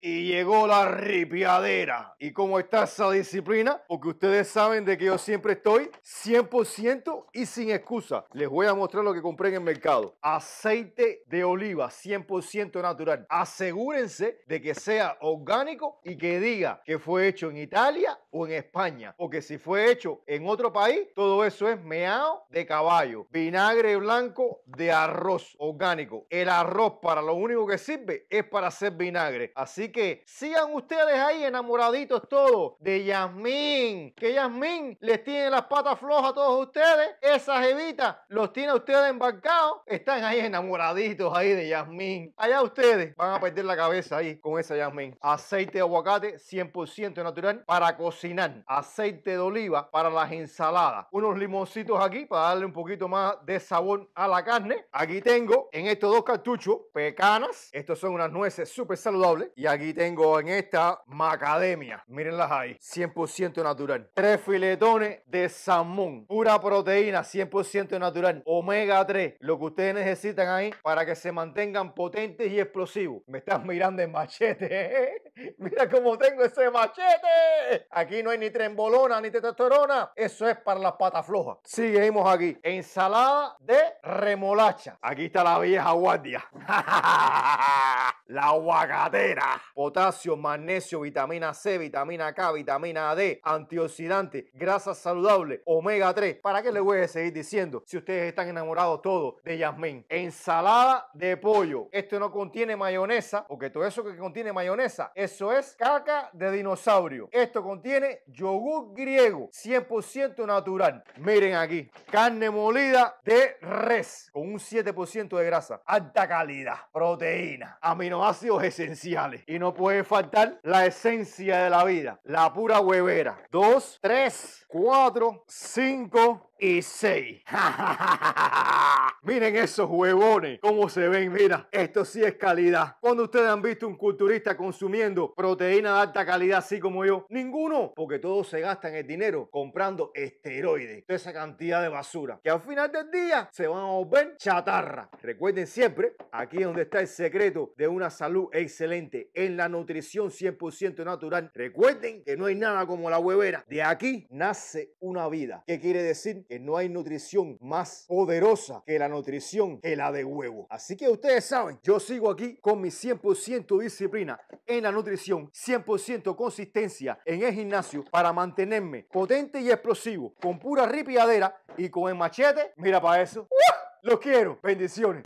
Y llegó la ripiadera. ¿Y cómo está esa disciplina? Porque ustedes saben de que yo siempre estoy 100% y sin excusa. Les voy a mostrar lo que compré en el mercado. Aceite de oliva 100% natural. Asegúrense de que sea orgánico y que diga que fue hecho en Italia o en España. o que si fue hecho en otro país, todo eso es meado de caballo. Vinagre blanco de arroz orgánico. El arroz para lo único que sirve es para hacer vinagre. Así que sigan ustedes ahí enamoraditos todos de Yasmín. Que Yasmín les tiene las patas flojas a todos ustedes. Esas jevita los tiene a ustedes embarcados. Están ahí enamoraditos ahí de Yasmín. Allá ustedes van a perder la cabeza ahí con esa Yasmín. Aceite de aguacate 100% natural para cocinar. Aceite de oliva para las ensaladas. Unos limoncitos aquí para darle un poquito más de sabor a la carne. Aquí tengo en estos dos cartuchos pecanas. Estos son unas nueces súper saludables. Y aquí aquí tengo en esta macademia. Mírenlas ahí. 100% natural. Tres filetones de salmón. Pura proteína, 100% natural. Omega 3. Lo que ustedes necesitan ahí para que se mantengan potentes y explosivos. Me están mirando en machete. ¿eh? Mira cómo tengo ese machete. Aquí no hay ni trembolona ni testosterona. Eso es para las patas flojas. Seguimos aquí. Ensalada de remolacha. Aquí está la vieja guardia. la aguacatera. Potasio, magnesio, vitamina C, vitamina K, vitamina D, antioxidante, grasa saludable, omega 3. ¿Para qué le voy a seguir diciendo si ustedes están enamorados todos de Yasmín? Ensalada de pollo. Esto no contiene mayonesa, porque todo eso que contiene mayonesa es eso es caca de dinosaurio. Esto contiene yogur griego 100% natural. Miren aquí, carne molida de res con un 7% de grasa. Alta calidad, proteína, aminoácidos esenciales. Y no puede faltar la esencia de la vida, la pura huevera. Dos, tres, cuatro, cinco, y 6. Miren esos huevones, cómo se ven. Mira, esto sí es calidad. Cuando ustedes han visto un culturista consumiendo proteína de alta calidad, así como yo, ninguno, porque todos se gastan el dinero comprando esteroides, toda esa cantidad de basura, que al final del día se van a volver chatarra. Recuerden siempre, aquí es donde está el secreto de una salud excelente, en la nutrición 100% natural. Recuerden que no hay nada como la huevera. De aquí nace una vida. ¿Qué quiere decir? que no hay nutrición más poderosa que la nutrición que la de huevo. Así que ustedes saben, yo sigo aquí con mi 100% disciplina en la nutrición, 100% consistencia en el gimnasio para mantenerme potente y explosivo, con pura ripiadera y con el machete. Mira para eso. ¡Los quiero! Bendiciones.